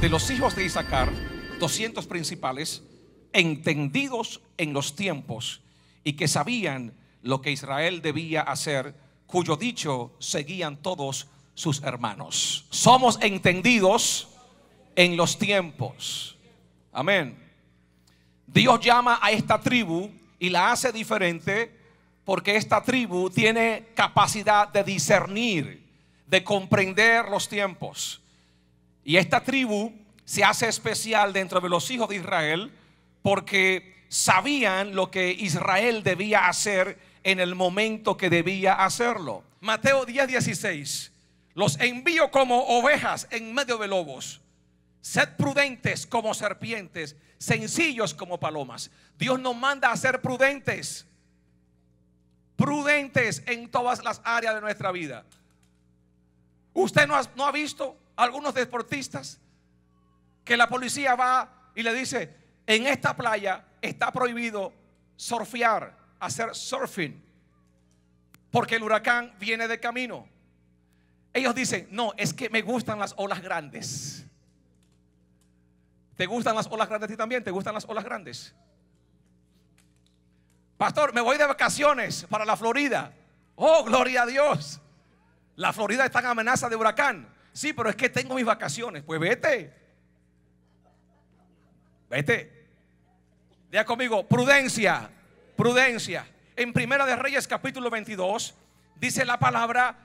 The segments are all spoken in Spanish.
de los hijos de Isaacar, 200 principales, entendidos en los tiempos y que sabían lo que Israel debía hacer, cuyo dicho seguían todos sus hermanos. Somos entendidos en los tiempos. Amén. Dios llama a esta tribu y la hace diferente porque esta tribu tiene capacidad de discernir, de comprender los tiempos. Y esta tribu se hace especial dentro de los hijos de Israel porque sabían lo que Israel debía hacer en el momento que debía hacerlo. Mateo 10:16, los envío como ovejas en medio de lobos. Sed prudentes como serpientes, sencillos como palomas. Dios nos manda a ser prudentes. Prudentes en todas las áreas de nuestra vida. Usted no ha, no ha visto algunos deportistas que la policía va y le dice, en esta playa está prohibido surfear, hacer surfing, porque el huracán viene de camino. Ellos dicen, no, es que me gustan las olas grandes. ¿Te gustan las olas grandes a ti también? ¿Te gustan las olas grandes? Pastor, me voy de vacaciones para la Florida. Oh, gloria a Dios. La Florida está en amenaza de huracán. Sí, pero es que tengo mis vacaciones. Pues vete. Vete. Ya conmigo, prudencia, prudencia. En Primera de Reyes capítulo 22 dice la palabra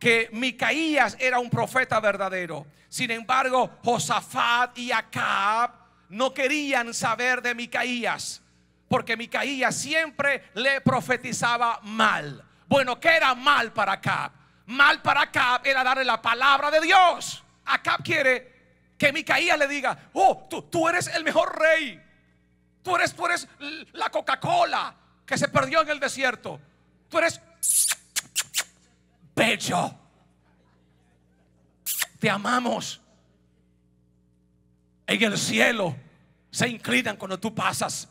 que Micaías era un profeta verdadero. Sin embargo, Josafat y Acab no querían saber de Micaías, porque Micaías siempre le profetizaba mal. Bueno, ¿qué era mal para Acab? mal para Acab era darle la palabra de Dios. Acab quiere que Micaías le diga, oh, tú, tú eres el mejor rey. Tú eres, tú eres la Coca-Cola que se perdió en el desierto. Tú eres bello. Te amamos. En el cielo se inclinan cuando tú pasas.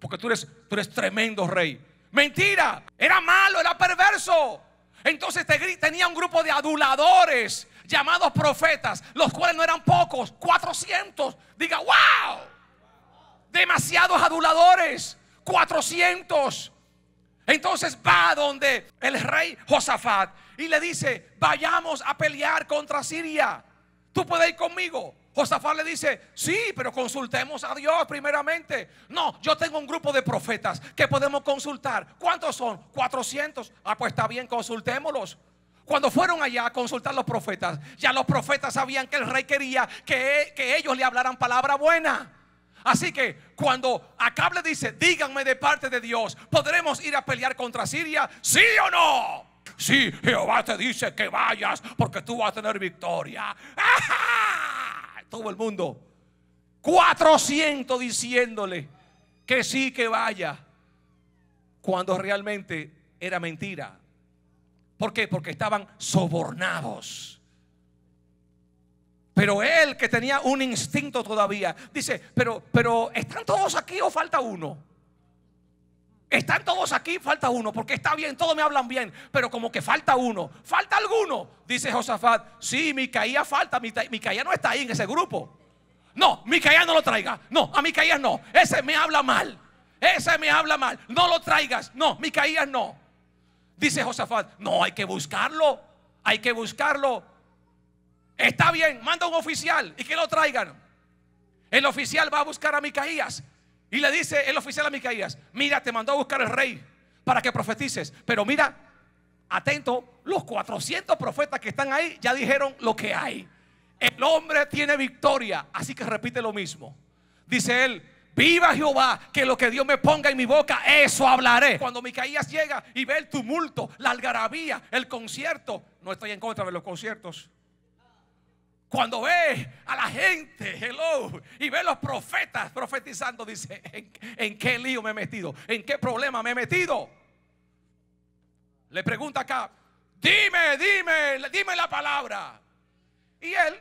Porque tú eres, tú eres tremendo rey. Mentira. Era malo, era perverso. Entonces tenía un grupo de aduladores llamados profetas, los cuales no eran pocos, 400. Diga, wow, demasiados aduladores, 400. Entonces va donde el rey Josafat y le dice, vayamos a pelear contra Siria. Tú puedes ir conmigo. Josafat le dice, sí, pero consultemos a Dios primeramente. No, yo tengo un grupo de profetas que podemos consultar. ¿Cuántos son? 400. Ah, pues está bien, consultémoslos. Cuando fueron allá a consultar los profetas, ya los profetas sabían que el rey quería e, que, ellos le hablaran palabra buena. Así que cuando Acab le dice, díganme de parte de Dios, ¿podremos ir a pelear contra Siria? ¿Sí o no? Sí, Jehová te dice que vayas porque tú vas a tener victoria. ¡Ajá! todo el mundo. 400 diciéndole que sí, que vaya, cuando realmente era mentira. ¿Por qué? Porque estaban sobornados. Pero él que tenía un instinto todavía, dice, pero, pero, ¿están todos aquí o falta uno? Están todos aquí, falta uno, porque está bien, todos me hablan bien, pero como que falta uno, falta alguno, dice Josafat. Sí, Micaías falta, Micaías no está ahí en ese grupo. No, Micaías no lo traiga, no, a Micaías no, ese me habla mal, ese me habla mal, no lo traigas, no, Micaías no. Dice Josafat, no, hay que buscarlo, hay que buscarlo. Está bien, manda un oficial y que lo traigan. El oficial va a buscar a Micaías y le dice el oficial a Micaías, mira, te mandó a buscar el rey para que profetices. Pero mira, atento, los 400 profetas que están ahí ya dijeron lo que hay. El hombre tiene victoria, así que repite lo mismo. Dice él, viva Jehová, que lo que Dios me ponga en mi boca, eso hablaré. Cuando Micaías llega y ve el tumulto, la algarabía, el concierto, no estoy en contra de los conciertos, cuando ve a la gente, hello, y ve los profetas profetizando, dice, ¿en, ¿en, qué lío me he metido? ¿En qué problema me he metido? Le pregunta acá, dime, dime, dime la palabra. Y él,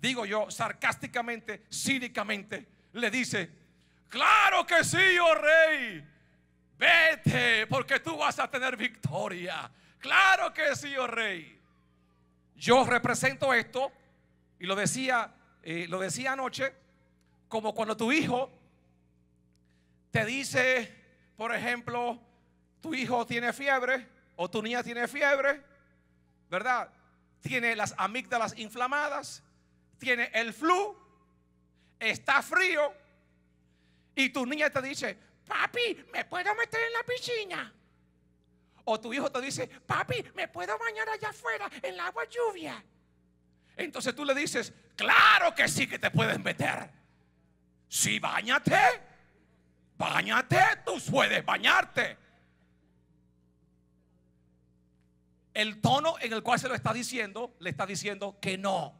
digo yo, sarcásticamente, cínicamente, le dice, claro que sí, oh rey, vete, porque tú vas a tener victoria. Claro que sí, oh rey. Yo represento esto, y lo decía, eh, lo decía anoche, como cuando tu hijo te dice, por ejemplo, tu hijo tiene fiebre o tu niña tiene fiebre, ¿verdad? Tiene las amígdalas inflamadas, tiene el flu, está frío, y tu niña te dice, papi, ¿me puedo meter en la piscina? O tu hijo te dice, papi, ¿me puedo bañar allá afuera en el agua lluvia? Entonces tú le dices, claro que sí que te puedes meter. Sí, bañate. Bañate, tú puedes bañarte. El tono en el cual se lo está diciendo, le está diciendo que no.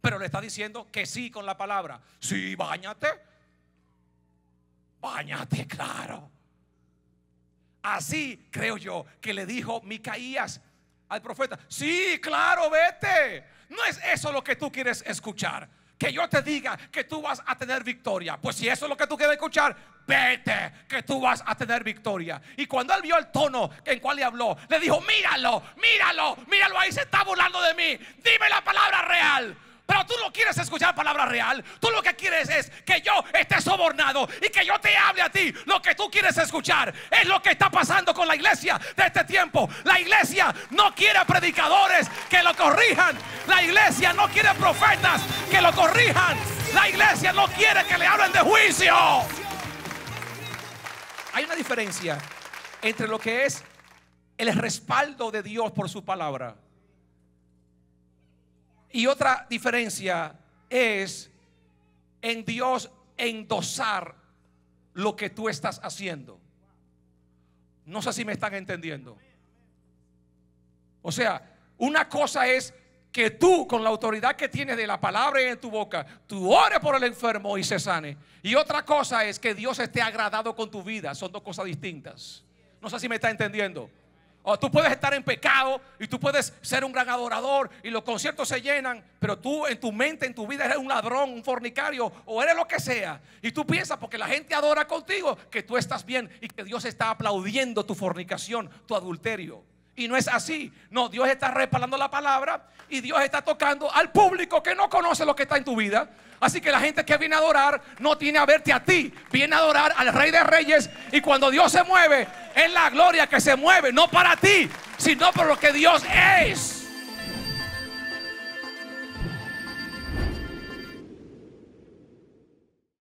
Pero le está diciendo que sí con la palabra. Sí, bañate. bañate claro. Así creo yo que le dijo Micaías al profeta, sí, claro, vete. No es eso lo que tú quieres escuchar. Que yo te diga que tú vas a tener victoria. Pues si eso es lo que tú quieres escuchar, vete, que tú vas a tener victoria. Y cuando él vio el tono en cual le habló, le dijo, míralo, míralo, míralo, ahí se está burlando de mí. Dime la palabra real. Pero tú no quieres escuchar palabra real. Tú lo que quieres es que yo esté sobornado y que yo te hable a ti. Lo que tú quieres escuchar es lo que está pasando con la iglesia de este tiempo. La iglesia no quiere predicadores que lo corrijan. La iglesia no quiere profetas que lo corrijan. La iglesia no quiere que le hablen de juicio. Hay una diferencia entre lo que es el respaldo de Dios por su palabra y otra diferencia es en Dios endosar lo que tú estás haciendo. No sé si me están entendiendo. O sea, una cosa es que tú, con la autoridad que tienes de la palabra en tu boca, tú ores por el enfermo y se sane. Y otra cosa es que Dios esté agradado con tu vida. Son dos cosas distintas. No sé si me está entendiendo. O oh, tú puedes estar en pecado y tú puedes ser un gran adorador y los conciertos se llenan, pero tú en tu mente, en tu vida eres un ladrón, un fornicario o eres lo que sea. Y tú piensas porque la gente adora contigo que tú estás bien y que Dios está aplaudiendo tu fornicación, tu adulterio. Y no es así. No, Dios está respaldando la palabra y Dios está tocando al público que no conoce lo que está en tu vida. Así que la gente que viene a adorar no tiene a verte a ti, viene a adorar al Rey de Reyes. Y cuando Dios se mueve, es la gloria que se mueve, no para ti, sino por lo que Dios es.